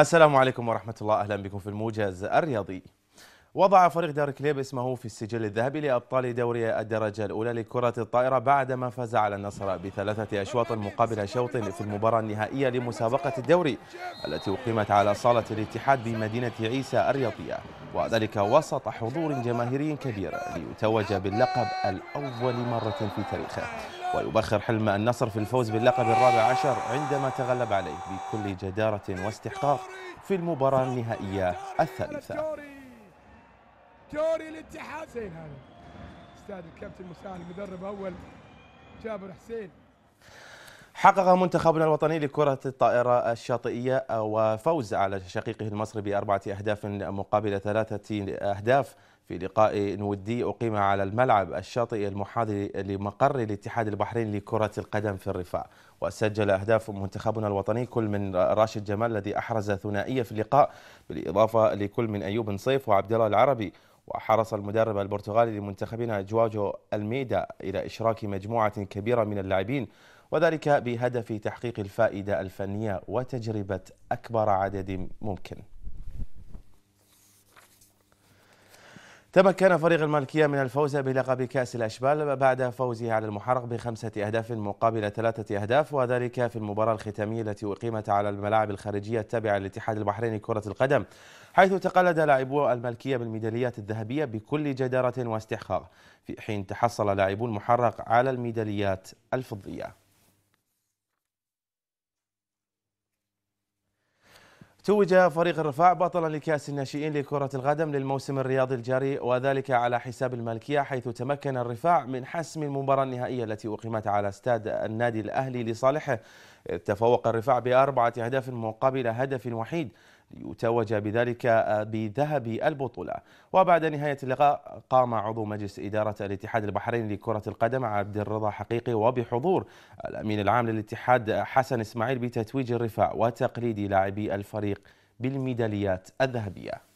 السلام عليكم ورحمة الله أهلا بكم في الموجز الرياضي وضع فريق دار كليب اسمه في السجل الذهبي لأبطال دوري الدرجة الأولى لكرة الطائرة بعدما فاز على النصر بثلاثة أشواط مقابل شوط في المباراة النهائية لمسابقة الدوري التي أقيمت على صالة الاتحاد بمدينة عيسى الرياضية وذلك وسط حضور جماهيري كبير ليتوج باللقب الأول مرة في تاريخه ويبخر حلم النصر في الفوز باللقب الرابع عشر عندما تغلب عليه بكل جدارة واستحقاق في المباراة النهائية الثالثة دوري الاتحاد حسين هذا استاذ الكابتن مساعد المدرب اول جابر حسين حقق منتخبنا الوطني لكرة الطائرة الشاطئية وفوز على شقيقه المصري بأربعة أهداف مقابل ثلاثة أهداف في لقاء ودي أقيم على الملعب الشاطئي المحاذي لمقر الاتحاد البحريني لكرة القدم في الرفاع وسجل أهداف منتخبنا الوطني كل من راشد جمال الذي أحرز ثنائية في اللقاء بالإضافة لكل من أيوب نصيف وعبد الله العربي وحرص المدرب البرتغالي لمنتخبنا جواجو الميدا إلى إشراك مجموعة كبيرة من اللاعبين وذلك بهدف تحقيق الفائدة الفنية وتجربة أكبر عدد ممكن تمكن فريق المالكية من الفوز بلقب كأس الأشبال بعد فوزه على المحرق بخمسة أهداف مقابل ثلاثة أهداف وذلك في المباراة الختامية التي أقيمت على الملاعب الخارجية التابعة للاتحاد البحريني كرة القدم حيث تقلد لاعبو المالكية بالميداليات الذهبية بكل جدارة واستحقاق في حين تحصل لاعبو المحرق على الميداليات الفضية توج فريق الرفاع بطلا لكأس الناشئين لكرة القدم للموسم الرياضي الجاري وذلك على حساب المالكية حيث تمكن الرفاع من حسم المباراة النهائية التي أقيمت على استاد النادي الأهلي لصالحه تفوق الرفاع بأربعة أهداف مقابل هدف وحيد ليتوج بذلك آه، بذهب البطولة وبعد نهاية اللقاء قام عضو مجلس إدارة الاتحاد البحريني لكرة القدم عبد الرضا حقيقي وبحضور الأمين العام للاتحاد حسن إسماعيل بتتويج الرفاع وتقليد لاعبي الفريق بالميداليات الذهبيه